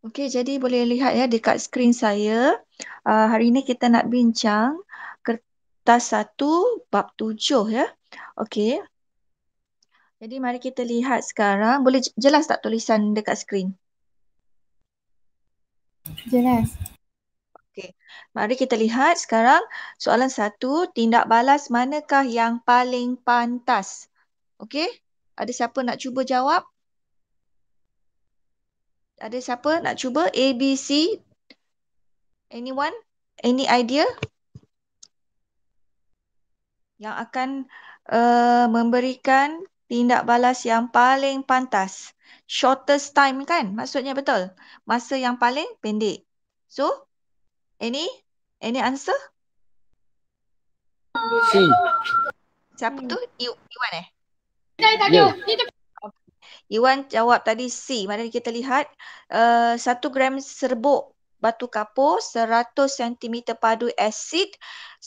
Okey, jadi boleh lihat ya dekat skrin saya. Uh, hari ini kita nak bincang kertas satu bab tujuh ya. Okey. Jadi mari kita lihat sekarang. Boleh jelas tak tulisan dekat skrin? Jelas. Okey. Mari kita lihat sekarang soalan satu. Tindak balas manakah yang paling pantas? Okey. Ada siapa nak cuba jawab? Ada siapa nak cuba? A, B, C? Anyone? Any idea? Yang akan uh, memberikan tindak balas yang paling pantas. Shortest time kan? Maksudnya betul? Masa yang paling pendek. So, any? Any answer? Siapa tu? Iwan eh? Tak ada. Yeah. Iwan jawab tadi C. Mana kita lihat eh, satu uh, gram serbuk batu kapur, 100 cm padu asid,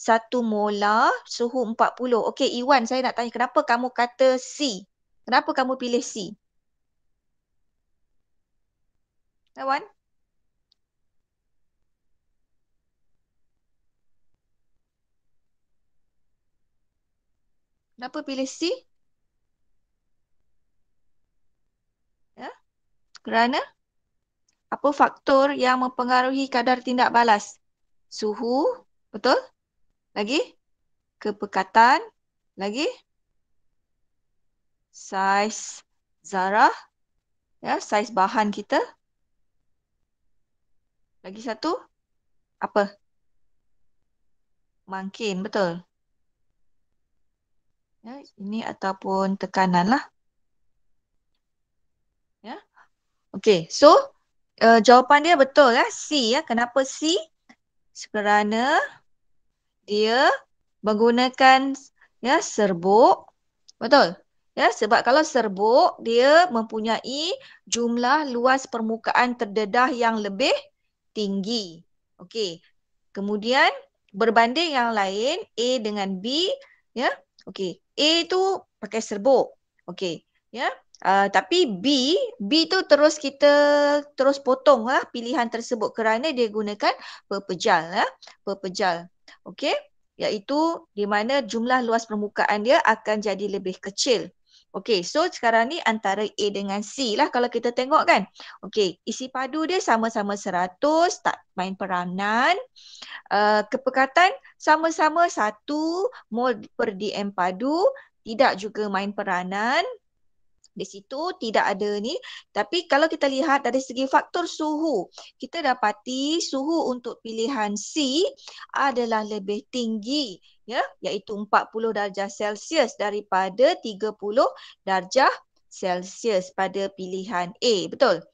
satu mola suhu 40. Okey Iwan, saya nak tanya kenapa kamu kata C? Kenapa kamu pilih C? Iwan? Kenapa pilih C? kerana apa faktor yang mempengaruhi kadar tindak balas? Suhu, betul? Lagi? Kepekatan, lagi? Saiz zarah, ya, saiz bahan kita. Lagi satu, apa? Mangkin, betul? Ya, ini ataupun tekanan lah. Okay, so uh, jawapan dia betul lah C ya. Kenapa C? Kerana dia menggunakan ya serbuk. Betul. Ya, sebab kalau serbuk dia mempunyai jumlah luas permukaan terdedah yang lebih tinggi. Okay, Kemudian berbanding yang lain A dengan B ya. Okay, A tu pakai serbuk. Okay, Ya. Ah, tapi B, B tu terus kita terus potong lah pilihan tersebut kerana dia gunakan perpejal. Lah. Perpejal. Okay, Iaitu di mana jumlah luas permukaan dia akan jadi lebih kecil. Okay, so sekarang ni antara A dengan C lah kalau kita tengok kan. Okay, isi padu dia sama-sama 100, tak main peranan. Uh, kepekatan sama-sama 1 mol per dm padu, tidak juga main peranan di situ tidak ada ni tapi kalau kita lihat dari segi faktor suhu kita dapati suhu untuk pilihan C adalah lebih tinggi ya iaitu 40 darjah Celsius daripada 30 darjah Celsius pada pilihan A betul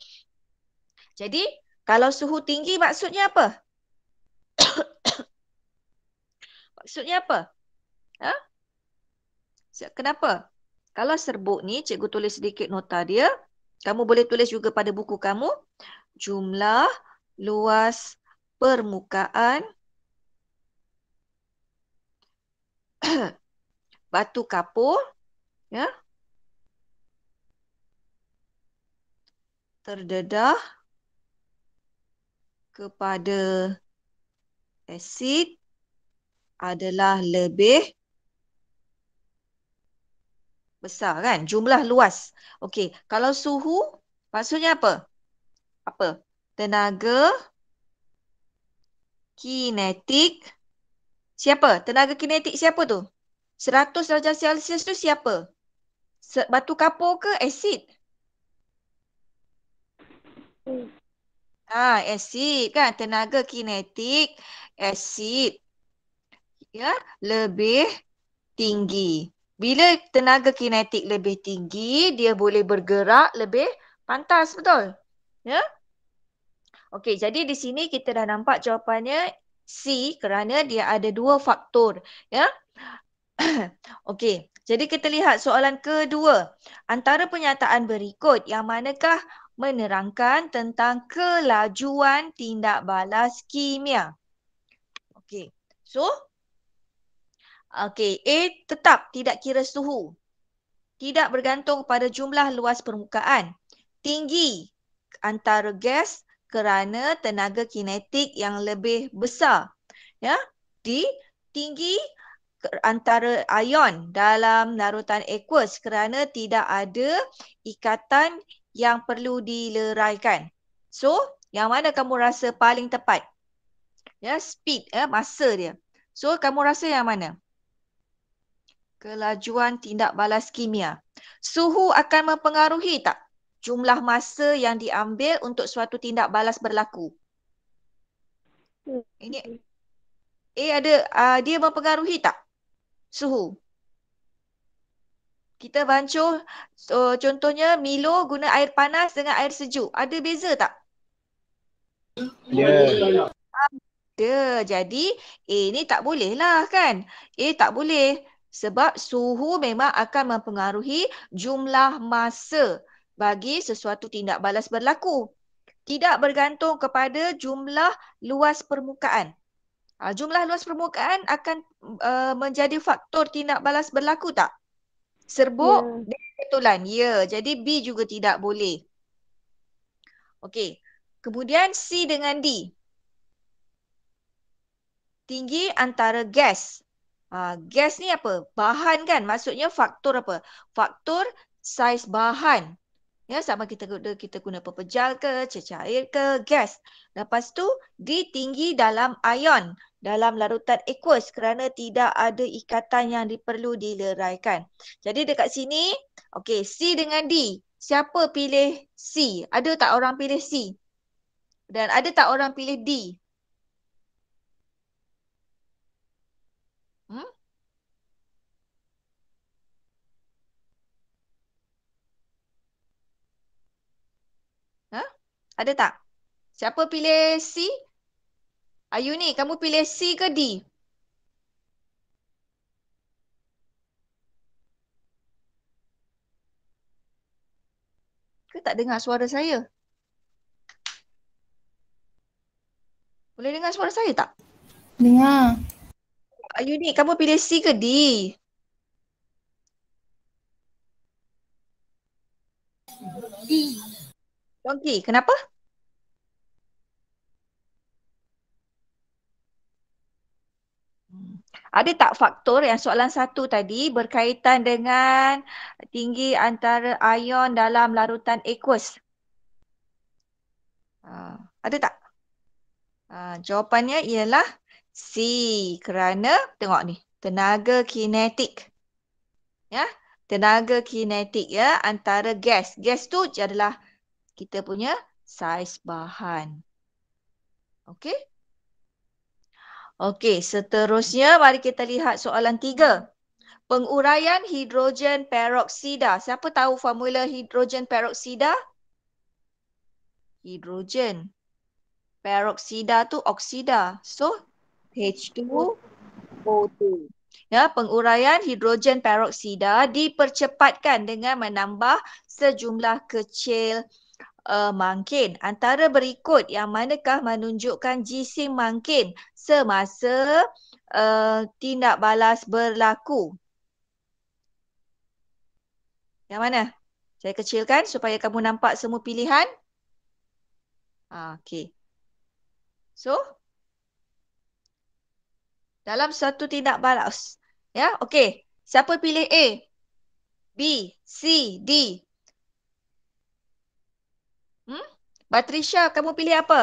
jadi kalau suhu tinggi maksudnya apa maksudnya apa ha? kenapa kalau serbuk ni cikgu tulis sedikit nota dia. Kamu boleh tulis juga pada buku kamu. Jumlah luas permukaan batu kapur ya. terdedah kepada asid adalah lebih 0.5 besar kan jumlah luas okey kalau suhu maksudnya apa apa tenaga kinetik siapa tenaga kinetik siapa tu 100 darjah celsius tu siapa batu kapur ke asid ah asid kan tenaga kinetik asid ya lebih tinggi bila tenaga kinetik lebih tinggi, dia boleh bergerak lebih pantas, betul? Ya? Okey, jadi di sini kita dah nampak jawapannya C kerana dia ada dua faktor, ya? Okey, jadi kita lihat soalan kedua. Antara penyataan berikut, yang manakah menerangkan tentang kelajuan tindak balas kimia? Okey, so Okey, A tetap tidak kira suhu. Tidak bergantung pada jumlah luas permukaan. Tinggi antara gas kerana tenaga kinetik yang lebih besar. Ya, D tinggi antara ion dalam larutan aqueous kerana tidak ada ikatan yang perlu dileraikan. So, yang mana kamu rasa paling tepat? Ya, speed, ya, masa dia. So, kamu rasa yang mana? kelajuan tindak balas kimia. Suhu akan mempengaruhi tak jumlah masa yang diambil untuk suatu tindak balas berlaku? Ini eh ada uh, dia mempengaruhi tak suhu? Kita bancuh so, contohnya Milo guna air panas dengan air sejuk. Ada beza tak? Ya. Yeah. Ada. Jadi A ni tak boleh lah kan. A tak boleh sebab suhu memang akan mempengaruhi jumlah masa bagi sesuatu tindak balas berlaku tidak bergantung kepada jumlah luas permukaan ha, jumlah luas permukaan akan uh, menjadi faktor tindak balas berlaku tak serbuk yeah. dan ketulan ya jadi B juga tidak boleh okey kemudian C dengan D tinggi antara gas Ha, gas ni apa? Bahan kan? Maksudnya faktor apa? Faktor saiz bahan. Ya, sama kita guna, kita guna pepejal ke, cecair ke, gas. Lepas tu, di tinggi dalam ion, dalam larutan aqueous kerana tidak ada ikatan yang diperlu dileraikan. Jadi dekat sini, okay, C dengan D. Siapa pilih C? Ada tak orang pilih C? Dan ada tak orang pilih D? Ada tak? Siapa pilih C? Ayu ni, kamu pilih C ke D? Kau tak dengar suara saya? Boleh dengar suara saya tak? Dengar. Ayu ni, kamu pilih C ke D? D. Donkey, kenapa? Ada tak faktor yang soalan satu tadi berkaitan dengan tinggi antara ion dalam larutan aqueous? Uh, ada tak? Uh, jawapannya ialah C kerana tengok ni tenaga kinetik. Ya, tenaga kinetik ya antara gas. Gas tu adalah kita punya saiz bahan. Okey? Okey, seterusnya mari kita lihat soalan tiga. Penguraian hidrogen peroksida. Siapa tahu formula hidrogen peroksida? Hidrogen. Peroksida tu oksida. So, H2O2. Ya, penguraian hidrogen peroksida dipercepatkan dengan menambah sejumlah kecil uh, mangkin. Antara berikut yang manakah menunjukkan jisim mangkin semasa uh, tindak balas berlaku? Yang mana? Saya kecilkan supaya kamu nampak semua pilihan. Ah, Okey. So, dalam satu tindak balas. Ya, okey. Siapa pilih A? B, C, D. Patricia, kamu pilih apa?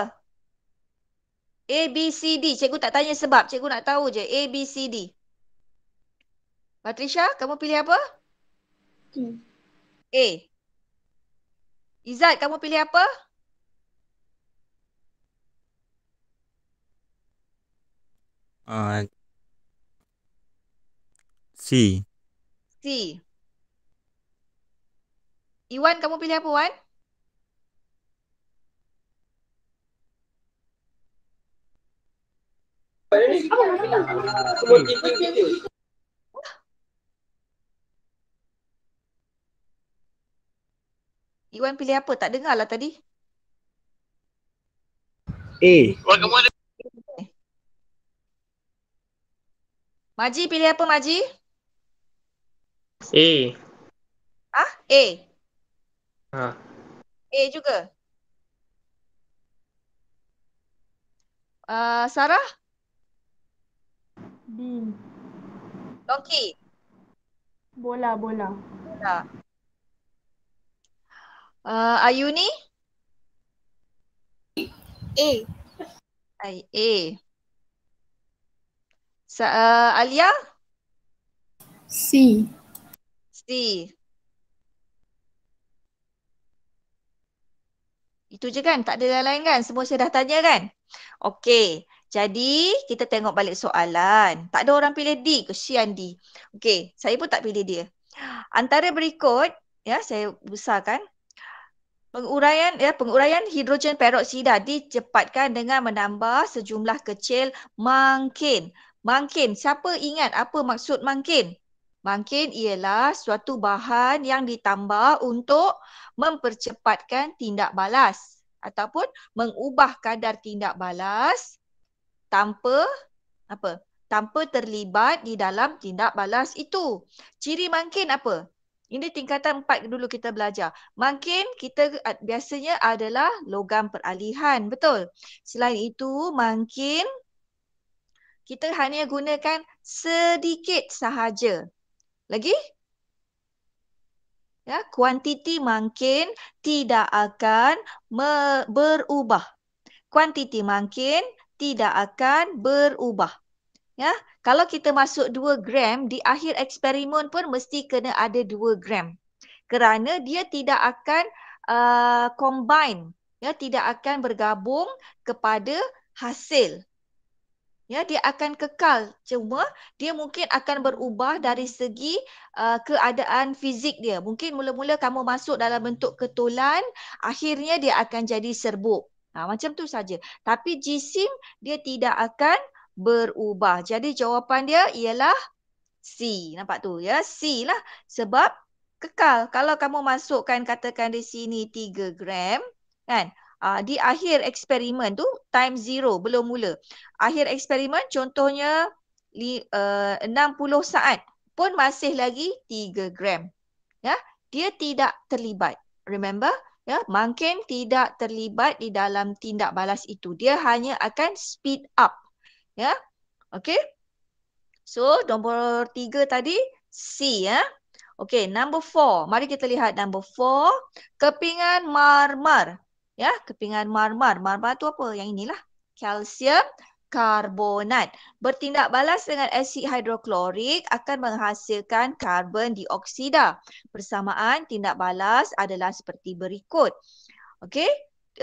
A, B, C, D. Cikgu tak tanya sebab. Cikgu nak tahu je. A, B, C, D. Patricia, kamu pilih apa? D. Hmm. A. Izzat, kamu pilih apa? Uh, C. C. Iwan, kamu pilih apa, Wan? Iwan pilih apa? Tak dengar lah tadi. A. Maji pilih apa Maji? A. Ha? A. Ha. A juga. Uh, Sarah? Sarah? B. Donkey. Bola, bola. Bola. Uh, Ayu ni? A. I, A. Sa, uh, Alia? C. C. Itu je kan? Tak ada yang lain kan? Semua saya dah tanya kan? Okay. Jadi kita tengok balik soalan. Tak ada orang pilih D ke Sian D. Okey, saya pun tak pilih dia. Antara berikut, ya saya besarkan. Penguraian ya penguraian hidrogen peroksida dicepatkan dengan menambah sejumlah kecil mangkin. Mangkin, siapa ingat apa maksud mangkin? Mangkin ialah suatu bahan yang ditambah untuk mempercepatkan tindak balas ataupun mengubah kadar tindak balas tanpa apa? Tanpa terlibat di dalam tindak balas itu. Ciri mangkin apa? Ini tingkatan empat dulu kita belajar. Mangkin kita ah, biasanya adalah logam peralihan, betul? Selain itu, mangkin kita hanya gunakan sedikit sahaja. Lagi? Ya, kuantiti mangkin tidak akan berubah. Kuantiti mangkin tidak akan berubah. Ya, kalau kita masuk 2 gram di akhir eksperimen pun mesti kena ada 2 gram. Kerana dia tidak akan uh, combine, ya tidak akan bergabung kepada hasil. Ya, dia akan kekal cuma dia mungkin akan berubah dari segi uh, keadaan fizik dia. Mungkin mula-mula kamu masuk dalam bentuk ketulan, akhirnya dia akan jadi serbuk. Ha, macam tu saja. Tapi jisim dia tidak akan berubah. Jadi jawapan dia ialah C. Nampak tu ya? C lah. Sebab kekal. Kalau kamu masukkan katakan di sini 3 gram kan? Uh, di akhir eksperimen tu time zero belum mula. Akhir eksperimen contohnya li, eh, uh, 60 saat pun masih lagi 3 gram. Ya? Dia tidak terlibat. Remember? ya mangkin tidak terlibat di dalam tindak balas itu dia hanya akan speed up ya okey so nombor tiga tadi C ya okey number four mari kita lihat number four kepingan marmar ya kepingan marmar marmar tu apa yang inilah kalsium karbonat. Bertindak balas dengan asid hidroklorik akan menghasilkan karbon dioksida. Persamaan tindak balas adalah seperti berikut. Okey,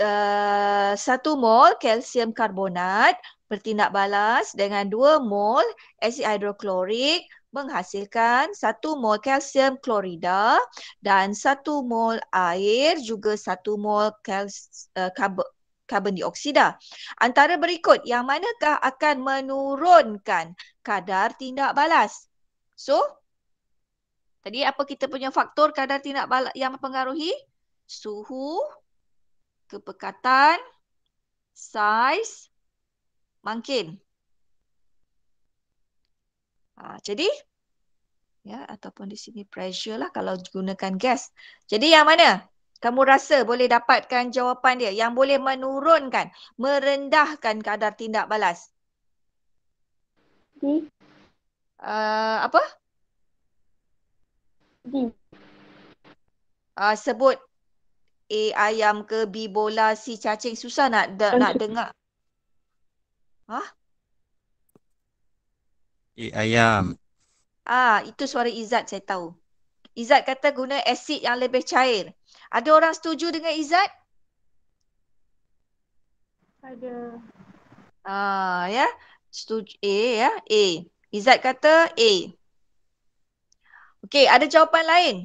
eh, satu mol kalsium karbonat bertindak balas dengan dua mol asid hidroklorik menghasilkan satu mol kalsium klorida dan satu mol air juga satu mol kalsium uh, eh, karbon dioksida. Antara berikut yang manakah akan menurunkan kadar tindak balas? So, tadi apa kita punya faktor kadar tindak balas yang mempengaruhi? Suhu, kepekatan, saiz, mangkin. Ha, jadi, ya ataupun di sini pressure lah kalau gunakan gas. Jadi yang mana? kamu rasa boleh dapatkan jawapan dia yang boleh menurunkan, merendahkan kadar tindak balas? Di Uh, apa? Di Uh, sebut A ayam ke B bola, C cacing. Susah nak de- nak dengar. Hah? A ayam. Ah, itu suara Izzat saya tahu. Izzat kata guna asid yang lebih cair. Ada orang setuju dengan Izzat? Ada. Ah, ya. Setuju A ya, A. Izzat kata A. Okey, ada jawapan lain?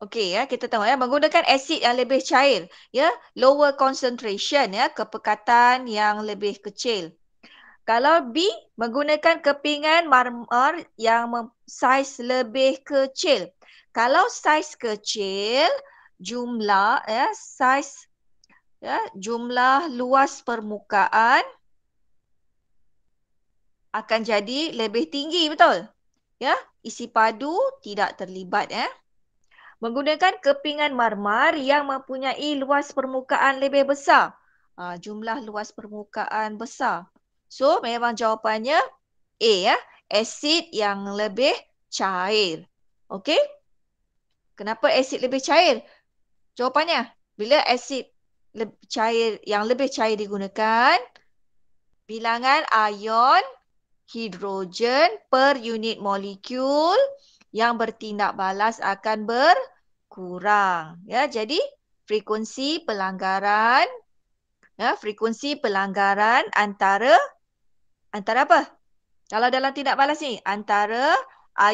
Okey ya kita tahu ya menggunakan asid yang lebih cair ya lower concentration ya kepekatan yang lebih kecil. Kalau B menggunakan kepingan marmer yang saiz lebih kecil. Kalau saiz kecil jumlah ya saiz ya jumlah luas permukaan akan jadi lebih tinggi betul. Ya isi padu tidak terlibat ya. Eh menggunakan kepingan marmar yang mempunyai luas permukaan lebih besar. Ha, jumlah luas permukaan besar. So memang jawapannya A ya. Asid yang lebih cair. Okey. Kenapa asid lebih cair? Jawapannya, bila asid cair yang lebih cair digunakan, bilangan ion hidrogen per unit molekul yang bertindak balas akan berkurang. Ya, jadi frekuensi pelanggaran ya, frekuensi pelanggaran antara antara apa? Kalau dalam tindak balas ni antara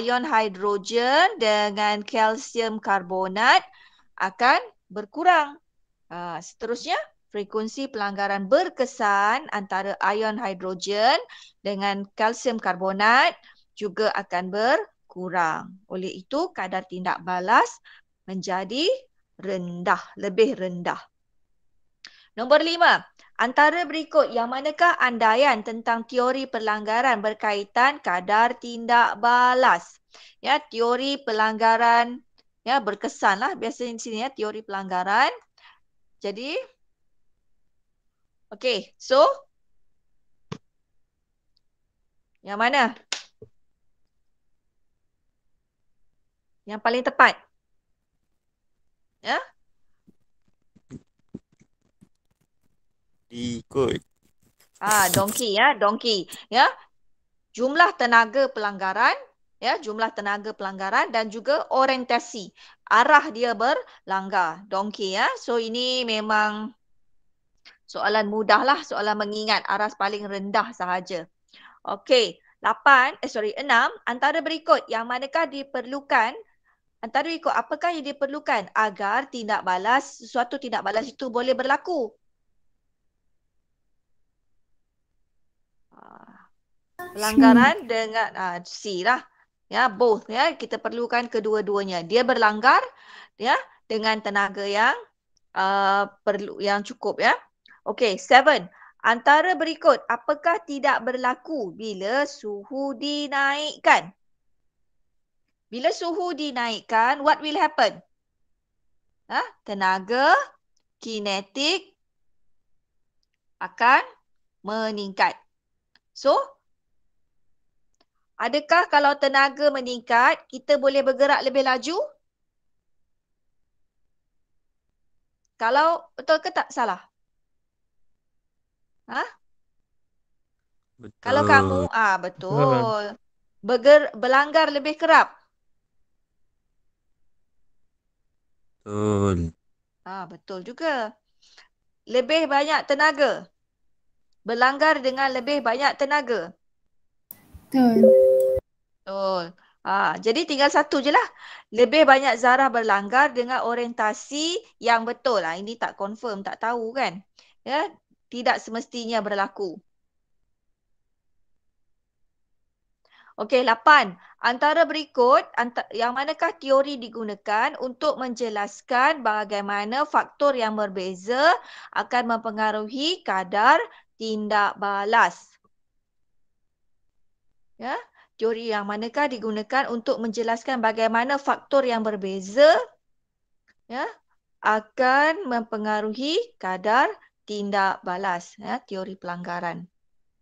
ion hidrogen dengan kalsium karbonat akan berkurang. Ha, seterusnya frekuensi pelanggaran berkesan antara ion hidrogen dengan kalsium karbonat juga akan berkurang kurang. Oleh itu, kadar tindak balas menjadi rendah, lebih rendah. Nombor lima, antara berikut yang manakah andaian tentang teori pelanggaran berkaitan kadar tindak balas? Ya, teori pelanggaran ya berkesan lah. biasanya di sini ya teori pelanggaran. Jadi okay, so yang mana? yang paling tepat. Ya? Ikut. Ah, donkey ya, donkey. Ya? Jumlah tenaga pelanggaran, ya, jumlah tenaga pelanggaran dan juga orientasi. Arah dia berlanggar, donkey ya. So ini memang soalan mudah lah, soalan mengingat aras paling rendah sahaja. Okey, 8, eh sorry, 6, antara berikut yang manakah diperlukan antara ikut apakah yang diperlukan agar tindak balas sesuatu tindak balas itu boleh berlaku. Ah. Pelanggaran si. Hmm. dengan uh, C lah. Ya, both ya. Kita perlukan kedua-duanya. Dia berlanggar ya dengan tenaga yang uh, perlu yang cukup ya. Okey, seven. Antara berikut, apakah tidak berlaku bila suhu dinaikkan? Bila suhu dinaikkan, what will happen? Huh? Ha? Tenaga kinetik akan meningkat. So, adakah kalau tenaga meningkat, kita boleh bergerak lebih laju? Kalau betul ke tak salah? Hah? Betul. Kalau kamu ah betul. Berger, berlanggar lebih kerap. Betul. Ah, betul juga. Lebih banyak tenaga. Berlanggar dengan lebih banyak tenaga. Betul. Betul. Ah, jadi tinggal satu je lah. Lebih banyak zarah berlanggar dengan orientasi yang betul. Ah, ini tak confirm, tak tahu kan. Ya, tidak semestinya berlaku. Okey, lapan. Antara berikut, anta- yang manakah teori digunakan untuk menjelaskan bagaimana faktor yang berbeza akan mempengaruhi kadar tindak balas? Ya, teori yang manakah digunakan untuk menjelaskan bagaimana faktor yang berbeza ya, akan mempengaruhi kadar tindak balas ya teori pelanggaran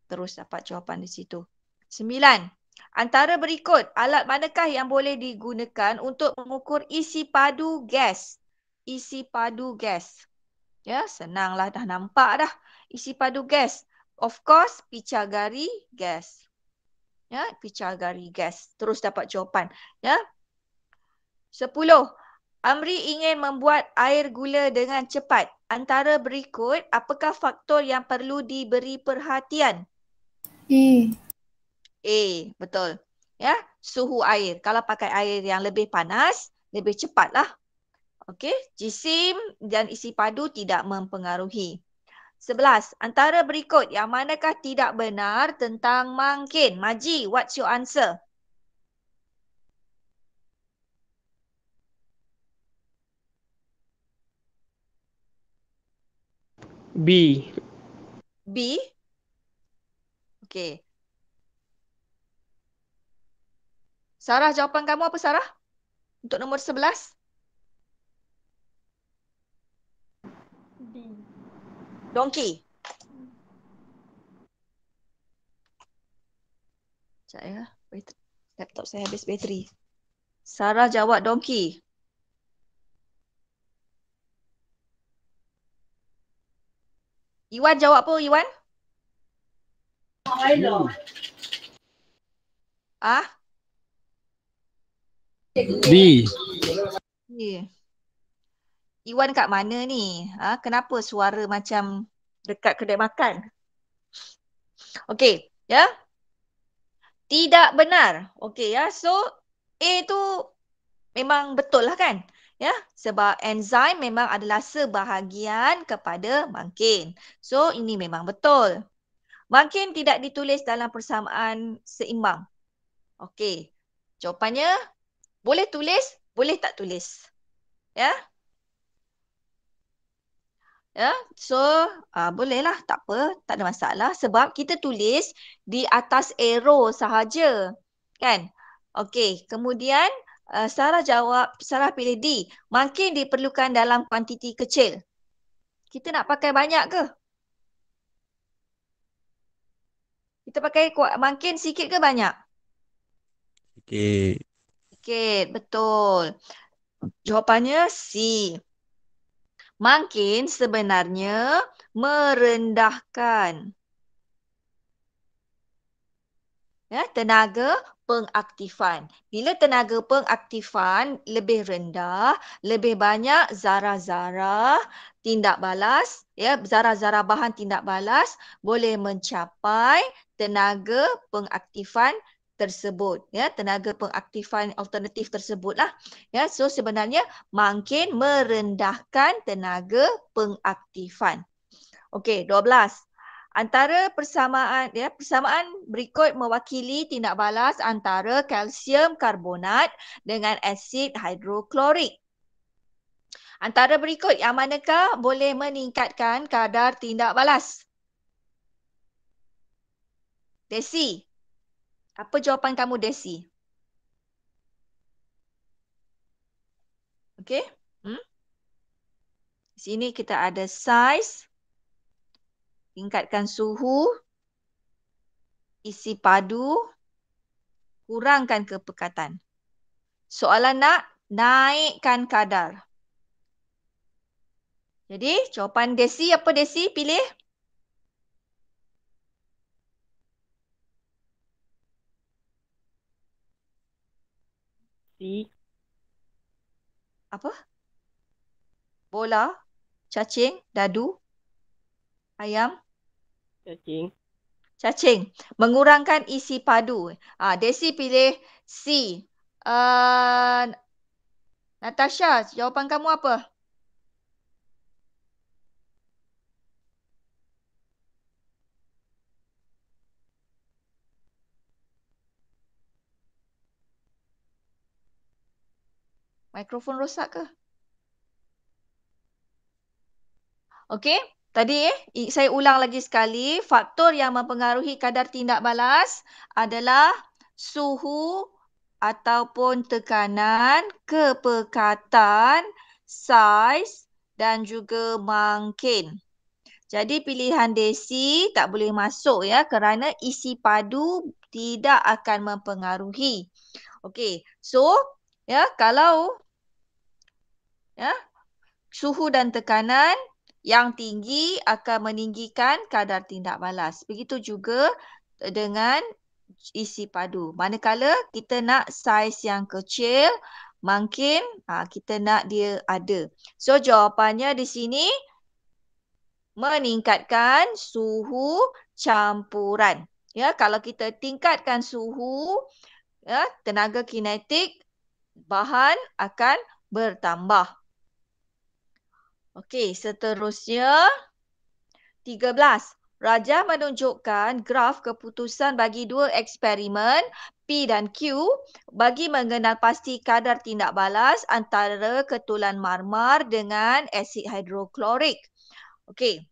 terus dapat jawapan di situ sembilan Antara berikut, alat manakah yang boleh digunakan untuk mengukur isi padu gas? Isi padu gas. Ya, senanglah dah nampak dah. Isi padu gas. Of course, picah gas. Ya, picah gas. Terus dapat jawapan. Ya. Sepuluh. Amri ingin membuat air gula dengan cepat. Antara berikut, apakah faktor yang perlu diberi perhatian? E. A, betul. Ya, suhu air. Kalau pakai air yang lebih panas, lebih cepatlah. Okey, jisim dan isi padu tidak mempengaruhi. Sebelas, antara berikut yang manakah tidak benar tentang mangkin? Maji, what's your answer? B. B? Okey. Sarah, jawapan kamu apa Sarah? Untuk nombor sebelas Donkey. Sekejap ya. Laptop saya habis bateri. Sarah jawab donkey. Iwan jawab apa Iwan? Milo. Ah? B. Okay. Iwan kat mana ni? Ha? Kenapa suara macam dekat kedai makan? Okay, ya? Yeah? Tidak benar. Okay, ya? Yeah? So, A tu memang betul lah kan? Ya? Yeah? Sebab enzim memang adalah sebahagian kepada mangkin. So, ini memang betul. Mangkin tidak ditulis dalam persamaan seimbang. Okay, jawapannya boleh tulis, boleh tak tulis. Ya? Ya, so uh, bolehlah, tak apa, tak ada masalah sebab kita tulis di atas arrow sahaja. Kan? Okey, kemudian uh, ah, Sarah jawab, Sarah pilih D. Makin diperlukan dalam kuantiti kecil. Kita nak pakai banyak ke? Kita pakai makin sikit ke banyak? Sikit sikit. Betul. Jawapannya C. Mungkin sebenarnya merendahkan. Ya, tenaga pengaktifan. Bila tenaga pengaktifan lebih rendah, lebih banyak zarah-zarah tindak balas, ya, zarah-zarah bahan tindak balas boleh mencapai tenaga pengaktifan tersebut ya tenaga pengaktifan alternatif tersebutlah ya so sebenarnya makin merendahkan tenaga pengaktifan okey 12 antara persamaan ya persamaan berikut mewakili tindak balas antara kalsium karbonat dengan asid hidroklorik antara berikut yang manakah boleh meningkatkan kadar tindak balas Desi, apa jawapan kamu Desi? Okey? Hmm? Sini kita ada size tingkatkan suhu isi padu kurangkan kepekatan. Soalan nak naikkan kadar. Jadi jawapan Desi apa Desi pilih? Messi. Apa? Bola, cacing, dadu, ayam. Cacing. Cacing. Mengurangkan isi padu. Ah, Desi pilih C. Uh, Natasha, jawapan kamu apa? Mikrofon rosak ke? Okey, tadi eh, saya ulang lagi sekali. Faktor yang mempengaruhi kadar tindak balas adalah suhu ataupun tekanan, kepekatan, saiz dan juga mangkin. Jadi pilihan desi tak boleh masuk ya kerana isi padu tidak akan mempengaruhi. Okey, so ya kalau ya suhu dan tekanan yang tinggi akan meninggikan kadar tindak balas begitu juga dengan isi padu manakala kita nak saiz yang kecil mungkin ha, kita nak dia ada so jawapannya di sini meningkatkan suhu campuran ya kalau kita tingkatkan suhu ya tenaga kinetik bahan akan bertambah Okey, seterusnya 13. Raja menunjukkan graf keputusan bagi dua eksperimen P dan Q bagi mengenal pasti kadar tindak balas antara ketulan marmar dengan asid hidroklorik. Okey.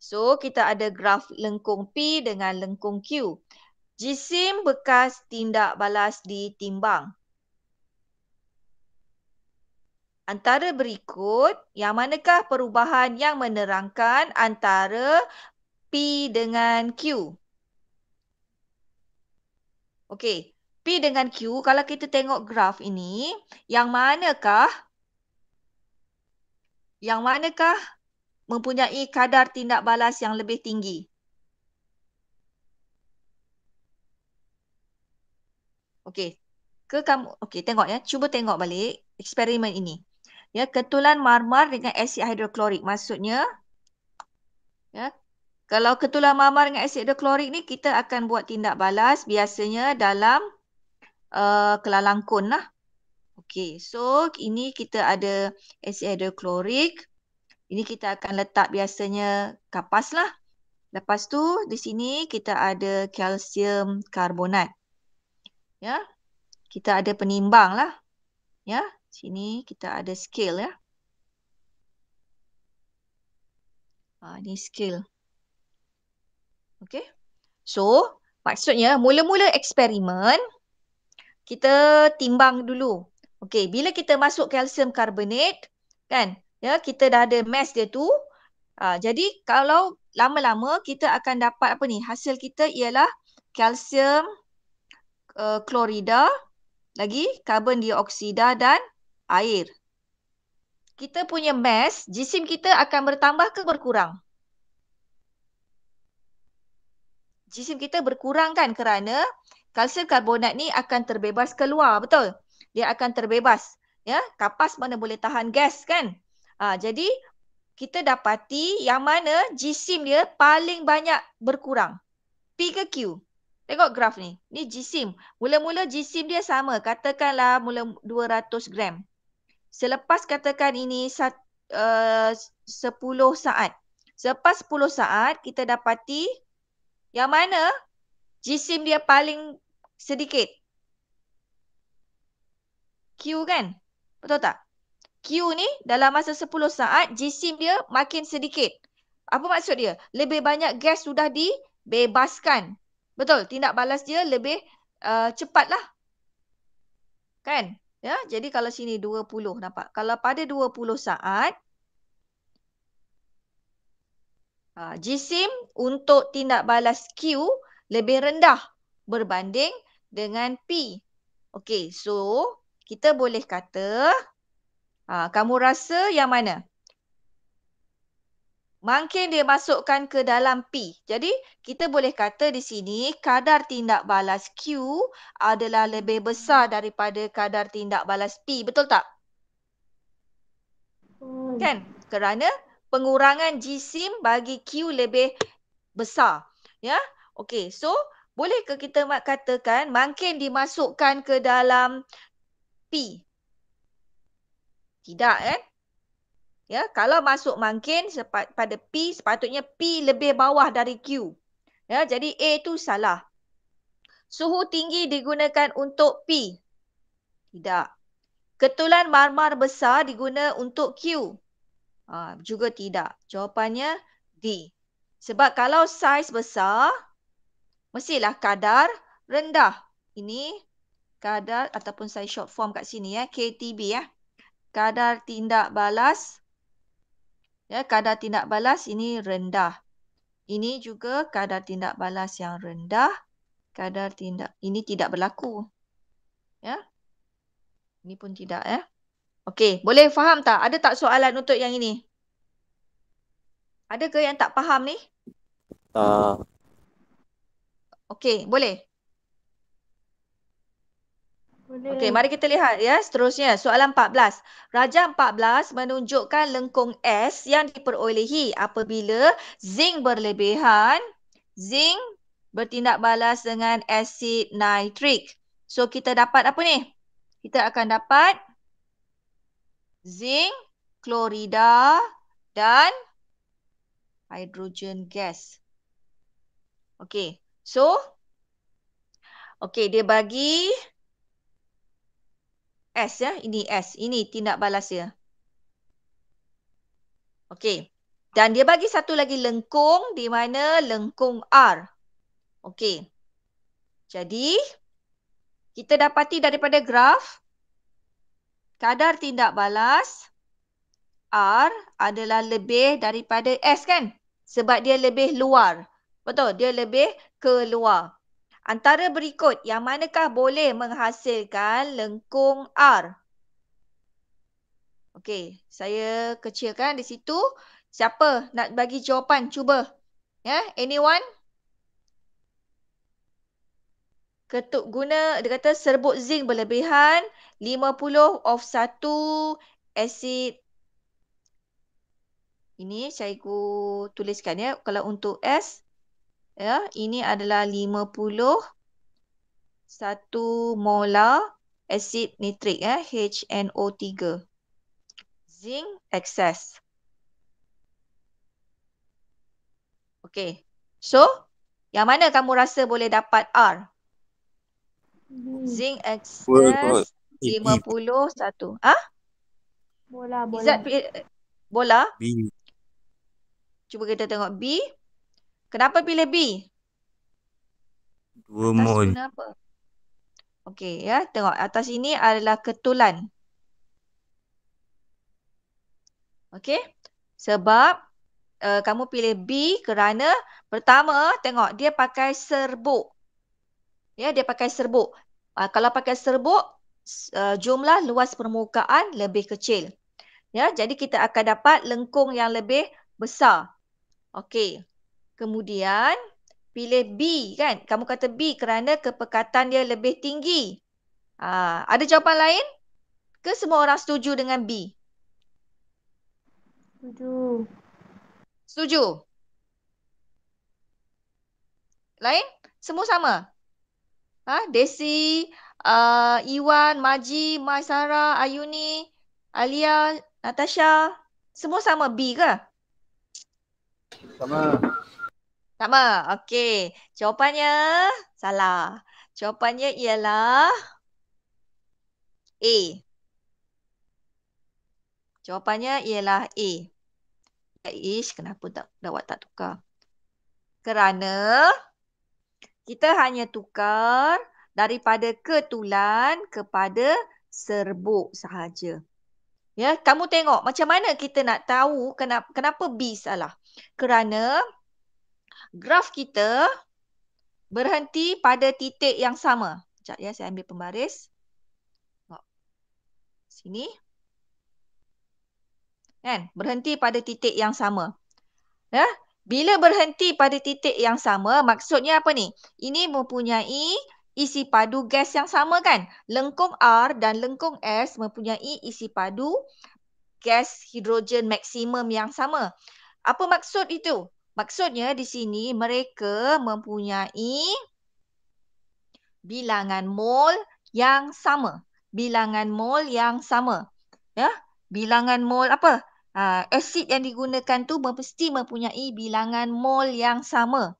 So kita ada graf lengkung P dengan lengkung Q. Jisim bekas tindak balas ditimbang. antara berikut yang manakah perubahan yang menerangkan antara P dengan Q? Okey, P dengan Q kalau kita tengok graf ini, yang manakah yang manakah mempunyai kadar tindak balas yang lebih tinggi? Okey. Ke kamu okey tengok ya, cuba tengok balik eksperimen ini ya ketulan marmar dengan asid hidroklorik maksudnya ya kalau ketulan marmar dengan asid hidroklorik ni kita akan buat tindak balas biasanya dalam uh, eh, kelalangkun lah okey so ini kita ada asid hidroklorik ini kita akan letak biasanya kapas lah lepas tu di sini kita ada kalsium karbonat ya kita ada penimbang lah ya Sini kita ada scale ya. Ha, ni skill. Okay. So maksudnya mula-mula eksperimen kita timbang dulu. Okay bila kita masuk kalsium karbonat kan ya kita dah ada mass dia tu. Ha, jadi kalau lama-lama kita akan dapat apa ni hasil kita ialah kalsium uh, klorida lagi karbon dioksida dan air. Kita punya mass, jisim kita akan bertambah ke berkurang? Jisim kita berkurang kan kerana kalsium karbonat ni akan terbebas keluar, betul? Dia akan terbebas. Ya, kapas mana boleh tahan gas kan? Ha, jadi kita dapati yang mana jisim dia paling banyak berkurang. P ke Q? Tengok graf ni. Ni jisim. Mula-mula jisim dia sama. Katakanlah mula 200 gram selepas katakan ini eh, uh, 10 saat. Selepas 10 saat kita dapati yang mana jisim dia paling sedikit. Q kan? Betul tak? Q ni dalam masa 10 saat jisim dia makin sedikit. Apa maksud dia? Lebih banyak gas sudah dibebaskan. Betul? Tindak balas dia lebih uh, cepatlah. Kan? Ya, jadi kalau sini 20 nampak. Kalau pada 20 saat ha, jisim untuk tindak balas Q lebih rendah berbanding dengan P. Okey, so kita boleh kata ha, kamu rasa yang mana? Mungkin dia masukkan ke dalam P. Jadi kita boleh kata di sini kadar tindak balas Q adalah lebih besar daripada kadar tindak balas P. Betul tak? Hmm. Kan? Kerana pengurangan jisim bagi Q lebih besar. Ya? Okey. So boleh ke kita katakan mungkin dimasukkan ke dalam P? Tidak kan? Ya, kalau masuk mungkin pada P sepatutnya P lebih bawah dari Q. Ya, jadi A tu salah. Suhu tinggi digunakan untuk P. Tidak. Ketulan marmar besar diguna untuk Q. Ha, juga tidak. Jawapannya D. Sebab kalau saiz besar mestilah kadar rendah. Ini kadar ataupun saiz short form kat sini ya, KTB ya. Kadar tindak balas Ya, kadar tindak balas ini rendah. Ini juga kadar tindak balas yang rendah. Kadar tindak ini tidak berlaku. Ya. Ini pun tidak ya. Okey, boleh faham tak? Ada tak soalan untuk yang ini? Ada ke yang tak faham ni? Ah. Uh. Okey, boleh. Okay, mari kita lihat ya seterusnya. Soalan 14. Raja 14 menunjukkan lengkung S yang diperolehi apabila zinc berlebihan. Zinc bertindak balas dengan asid nitrik. So kita dapat apa ni? Kita akan dapat zinc, klorida dan hidrogen gas. Okay, So Okey, dia bagi S ya. Ini S. Ini tindak balas dia. Okey. Dan dia bagi satu lagi lengkung di mana lengkung R. Okey. Jadi, kita dapati daripada graf kadar tindak balas R adalah lebih daripada S kan? Sebab dia lebih luar. Betul? Dia lebih keluar. Antara berikut, yang manakah boleh menghasilkan lengkung R? Okey, saya kecilkan di situ. Siapa nak bagi jawapan? Cuba. Ya, yeah, anyone? Ketuk guna, dia kata serbuk zinc berlebihan 50 of 1 asid. Ini saya tuliskan ya. Kalau untuk S, ya ini adalah 50 satu molar asid nitrik ya HNO3 zinc excess okey so yang mana kamu rasa boleh dapat R zinc excess 51 ah ha? bola bola eh, bola Cuba kita tengok B Kenapa pilih B? Dua mol. Atas guna Okey, ya. Tengok. Atas ini adalah ketulan. Okey. Sebab uh, kamu pilih B kerana pertama, tengok. Dia pakai serbuk. Ya, dia pakai serbuk. Uh, kalau pakai serbuk, uh, jumlah luas permukaan lebih kecil. Ya, jadi kita akan dapat lengkung yang lebih besar. Okey. Kemudian pilih B kan. Kamu kata B kerana kepekatan dia lebih tinggi. Ha, ada jawapan lain? Ke semua orang setuju dengan B? Setuju. Setuju. Lain? Semua sama? Ha? Desi, uh, Iwan, Maji, Mai Sarah, Ayuni, Alia, Natasha. Semua sama B ke? Sama. Sama. Okey. Jawapannya salah. Jawapannya ialah A. Jawapannya ialah A. Ish, kenapa tak dapat tak tukar? Kerana kita hanya tukar daripada ketulan kepada serbuk sahaja. Ya, kamu tengok macam mana kita nak tahu kenapa, kenapa B salah? Kerana graf kita berhenti pada titik yang sama. Sekejap ya, saya ambil pembaris. Sini. Kan? Berhenti pada titik yang sama. Ya? Bila berhenti pada titik yang sama, maksudnya apa ni? Ini mempunyai isi padu gas yang sama kan? Lengkung R dan lengkung S mempunyai isi padu gas hidrogen maksimum yang sama. Apa maksud itu? Maksudnya di sini mereka mempunyai bilangan mol yang sama. Bilangan mol yang sama. Ya, bilangan mol apa? Uh, asid yang digunakan tu mesti mempunyai bilangan mol yang sama.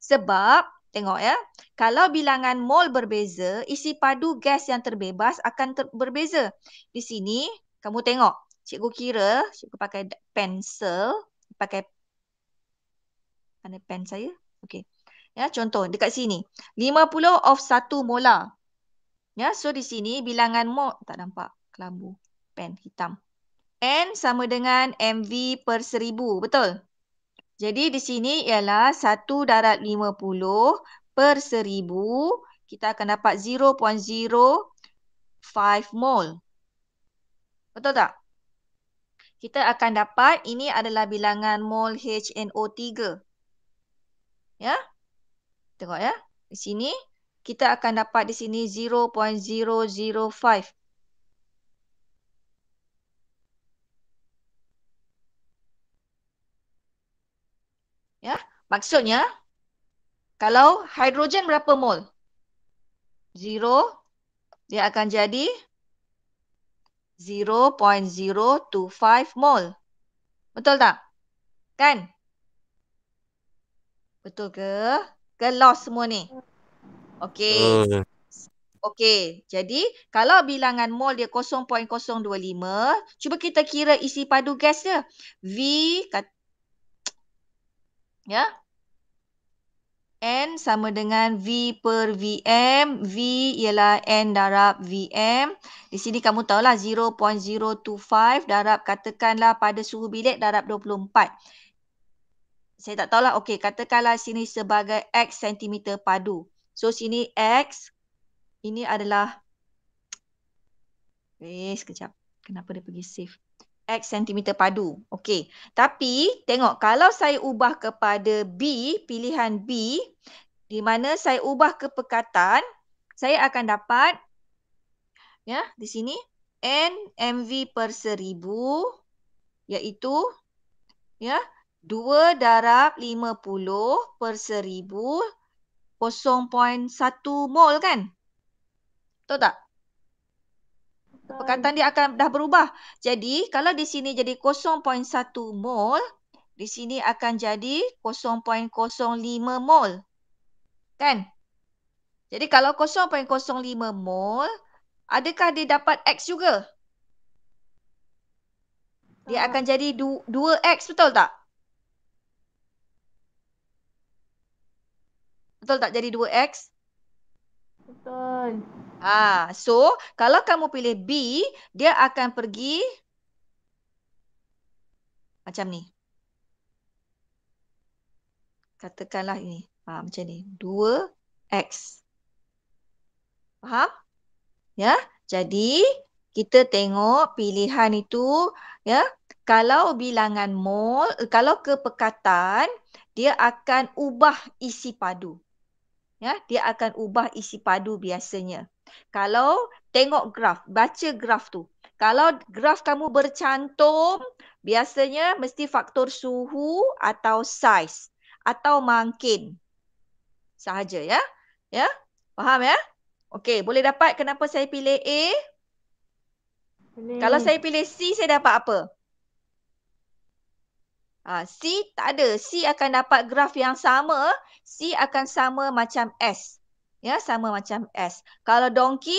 Sebab tengok ya, kalau bilangan mol berbeza, isi padu gas yang terbebas akan ter berbeza. Di sini kamu tengok, cikgu kira, cikgu pakai pencil, pakai mana pen saya? Okey. Ya, contoh dekat sini. 50 of 1 molar. Ya, so di sini bilangan mol tak nampak kelambu pen hitam. N sama dengan MV per seribu betul? Jadi di sini ialah 1 darat 50 per seribu kita akan dapat 0.05 mol. Betul tak? Kita akan dapat ini adalah bilangan mol HNO3 ya. Tengok ya. Di sini kita akan dapat di sini 0.005. Ya, maksudnya kalau hidrogen berapa mol? 0 dia akan jadi 0.025 mol. Betul tak? Kan? Betul ke? Ke loss semua ni? Okay. Hmm. Okay. Jadi kalau bilangan mol dia 0.025, cuba kita kira isi padu gas dia. V kat... Ya? N sama dengan V per Vm. V ialah N darab Vm. Di sini kamu tahulah 0.025 darab katakanlah pada suhu bilik darab 24 saya tak tahulah. Okey, katakanlah sini sebagai X cm padu. So, sini X. Ini adalah. Eh, sekejap. Kenapa dia pergi save? X cm padu. Okey. Tapi, tengok. Kalau saya ubah kepada B, pilihan B. Di mana saya ubah ke pekatan. Saya akan dapat. Ya, di sini. N MV per seribu. Iaitu. Ya. Dua darab lima puluh per seribu kosong 1000 satu mol kan? Betul tak? Perkataan dia akan dah berubah. Jadi kalau di sini jadi kosong satu mol, di sini akan jadi kosong kosong lima mol. Kan? Jadi kalau kosong kosong lima mol, adakah dia dapat X juga? Dia ah. akan jadi dua x betul tak? Betul. Betul tak jadi 2x? Betul. Ah, so kalau kamu pilih B, dia akan pergi macam ni. Katakanlah ini. Ha, macam ni. 2x. Faham? Ya? Jadi, kita tengok pilihan itu. Ya? Kalau bilangan mol, eh, kalau kepekatan, dia akan ubah isi padu ya dia akan ubah isi padu biasanya kalau tengok graf baca graf tu kalau graf kamu bercantum biasanya mesti faktor suhu atau size atau mangkin sahaja ya ya faham ya okey boleh dapat kenapa saya pilih A kalau saya pilih C saya dapat apa Ha, C tak ada. C akan dapat graf yang sama. C akan sama macam S. Ya, sama macam S. Kalau donkey,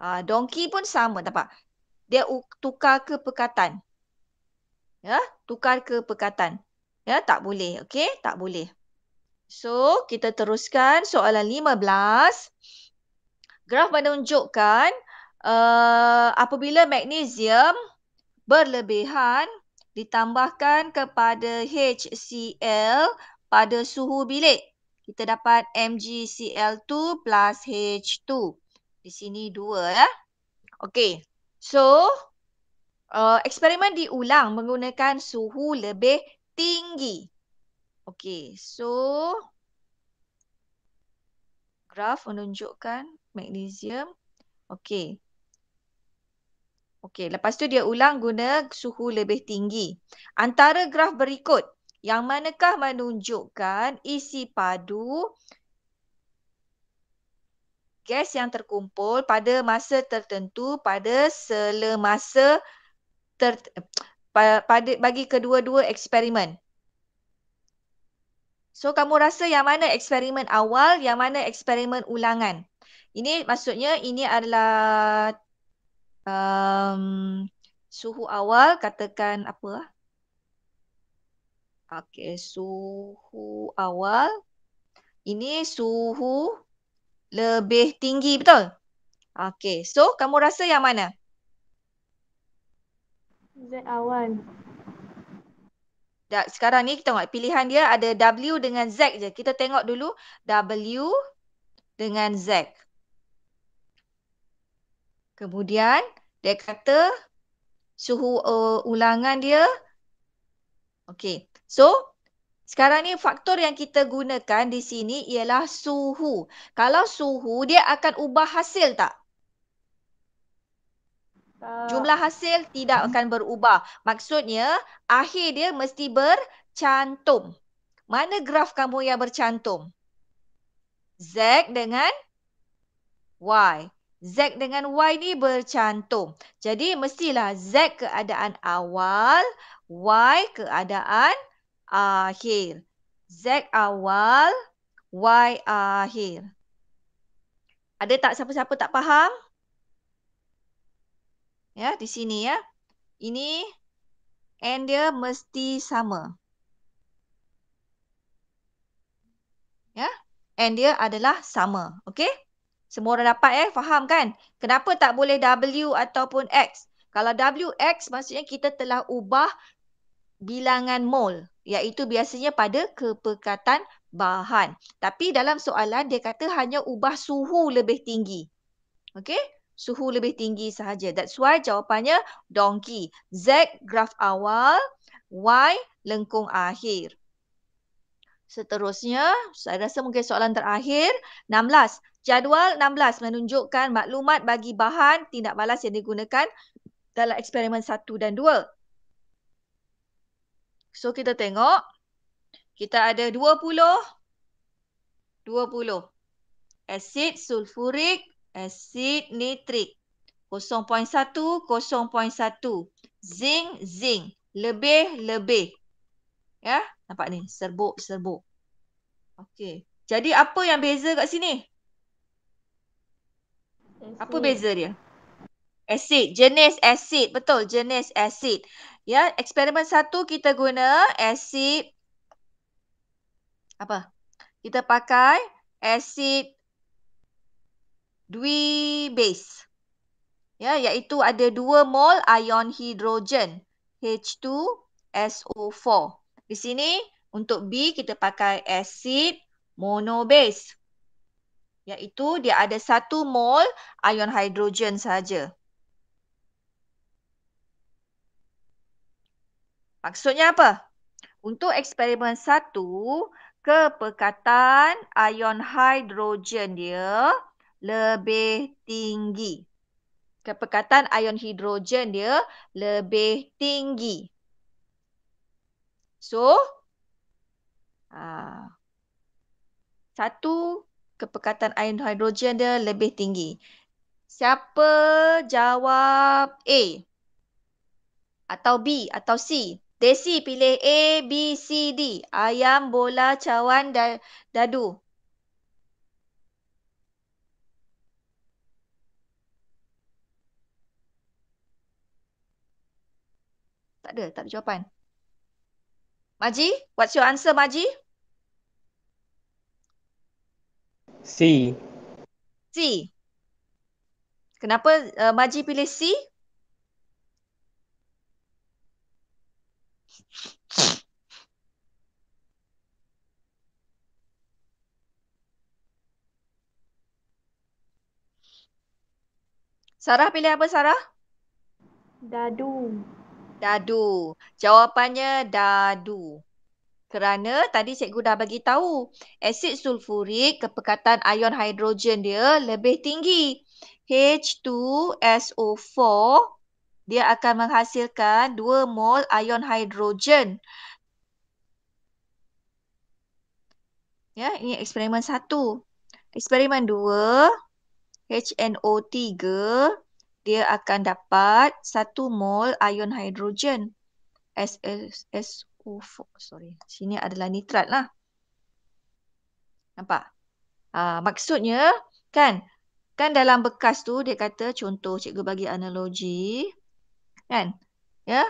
ha, donkey pun sama. Nampak? Dia tukar ke pekatan. Ya, tukar ke pekatan. Ya, tak boleh. Okey, tak boleh. So, kita teruskan soalan 15. Graf menunjukkan uh, apabila magnesium berlebihan ditambahkan kepada HCl pada suhu bilik. Kita dapat MgCl2 plus H2. Di sini dua ya. Okey. So, uh, eksperimen diulang menggunakan suhu lebih tinggi. Okey. So, graf menunjukkan magnesium. Okey. Okey, lepas tu dia ulang guna suhu lebih tinggi. Antara graf berikut, yang manakah menunjukkan isi padu gas yang terkumpul pada masa tertentu pada selemasa ter, pada bagi kedua-dua eksperimen. So kamu rasa yang mana eksperimen awal, yang mana eksperimen ulangan? Ini maksudnya ini adalah um, suhu awal katakan apa? Okey, suhu awal. Ini suhu lebih tinggi, betul? Okey, so kamu rasa yang mana? Z awal. Tak sekarang ni kita tengok pilihan dia ada W dengan Z je. Kita tengok dulu W dengan Z. Kemudian dia kata suhu uh, ulangan dia. Okey. So sekarang ni faktor yang kita gunakan di sini ialah suhu. Kalau suhu dia akan ubah hasil tak? Ah. Jumlah hasil tidak hmm. akan berubah. Maksudnya akhir dia mesti bercantum. Mana graf kamu yang bercantum? Z dengan Y. Z dengan Y ni bercantum. Jadi mestilah Z keadaan awal, Y keadaan akhir. Z awal, Y akhir. Ada tak siapa-siapa tak faham? Ya, di sini ya. Ini N dia mesti sama. Ya, N dia adalah sama. Okey? Semua orang dapat eh, faham kan? Kenapa tak boleh W ataupun X? Kalau W X maksudnya kita telah ubah bilangan mol iaitu biasanya pada kepekatan bahan. Tapi dalam soalan dia kata hanya ubah suhu lebih tinggi. Okey? Suhu lebih tinggi sahaja. That's why jawapannya donkey. Z graf awal, Y lengkung akhir. Seterusnya, saya rasa mungkin soalan terakhir, 16. Jadual 16 menunjukkan maklumat bagi bahan tindak balas yang digunakan dalam eksperimen 1 dan 2. So kita tengok, kita ada 20, 20. Asid sulfurik, asid nitrik. 0.1, 0.1. Zing, zing. Lebih, lebih. Ya, yeah. Nampak ni? Serbuk, serbuk. Okey. Jadi apa yang beza kat sini? Asid. Apa beza dia? Asid. Jenis asid. Betul. Jenis asid. Ya. Eksperimen satu kita guna asid. Apa? Kita pakai asid dui base. Ya. Iaitu ada dua mol ion hidrogen. H2SO4. Di sini untuk B kita pakai asid monobase. Iaitu dia ada satu mol ion hidrogen saja. Maksudnya apa? Untuk eksperimen satu, kepekatan ion hidrogen dia lebih tinggi. Kepekatan ion hidrogen dia lebih tinggi. So, ah, satu kepekatan ion hidrogen dia lebih tinggi. Siapa jawab A? Atau B? Atau C? Desi pilih A, B, C, D. Ayam, bola, cawan, da dadu. Tak ada, tak ada jawapan. Maji, what's your answer, Maji? C. C. Kenapa uh, Maji pilih C? Sarah pilih apa Sarah? Dadu. Dadu. Jawapannya dadu. Kerana tadi cikgu dah bagi tahu asid sulfurik kepekatan ion hidrogen dia lebih tinggi. H2SO4 dia akan menghasilkan 2 mol ion hidrogen. Ya, ini eksperimen 1. Eksperimen 2 HNO3 dia akan dapat 1 mol ion hidrogen SSO4 sorry sini adalah nitrat lah nampak ah maksudnya kan kan dalam bekas tu dia kata contoh cikgu bagi analogi kan ya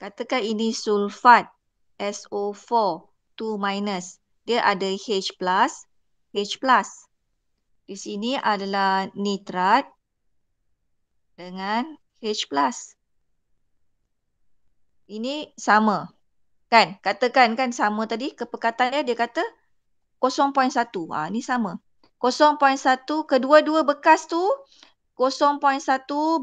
katakan ini sulfat SO4 2 minus dia ada H plus H plus di sini adalah nitrat dengan H+. Ini sama. Kan? Katakan kan sama tadi kepekatan dia dia kata 0.1. Ah ni sama. 0.1 kedua-dua bekas tu 0.1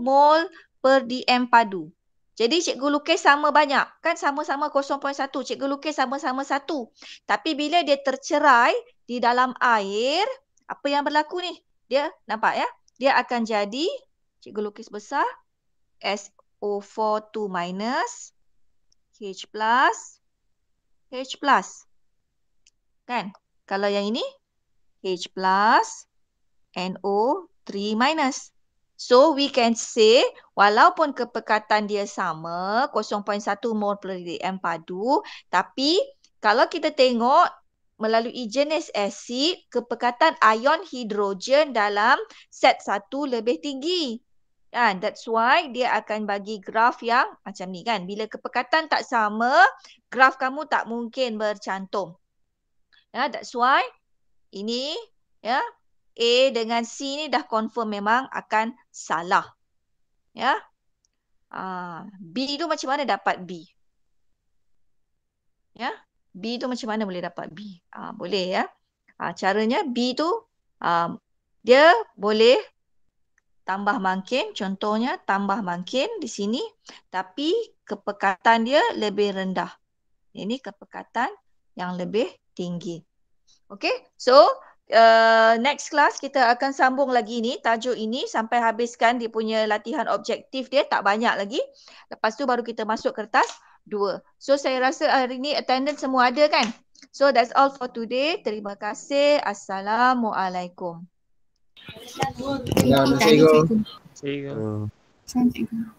mol per dm padu. Jadi cikgu lukis sama banyak. Kan sama-sama 0.1. Cikgu lukis sama-sama 1. Tapi bila dia tercerai di dalam air, apa yang berlaku ni dia nampak ya dia akan jadi cikgu lukis besar SO42 minus H plus H plus kan kalau yang ini H plus NO3 minus so we can say walaupun kepekatan dia sama 0.1 mol per dm padu tapi kalau kita tengok melalui jenis asid kepekatan ion hidrogen dalam set satu lebih tinggi. Kan? That's why dia akan bagi graf yang macam ni kan. Bila kepekatan tak sama, graf kamu tak mungkin bercantum. Ya, that's why ini ya A dengan C ni dah confirm memang akan salah. Ya. Ah, B tu macam mana dapat B? Ya. Yeah. B tu macam mana boleh dapat B? Ha, boleh ya. Ha, caranya B tu um, dia boleh tambah makin. Contohnya tambah makin di sini. Tapi kepekatan dia lebih rendah. Ini kepekatan yang lebih tinggi. Okay. So uh, next class kita akan sambung lagi ni. Tajuk ini sampai habiskan dia punya latihan objektif dia. Tak banyak lagi. Lepas tu baru kita masuk kertas dua. So saya rasa hari ni attendance semua ada kan? So that's all for today. Terima kasih. Assalamualaikum. Assalamualaikum. Ya, Assalamualaikum. Assalamualaikum. Hmm.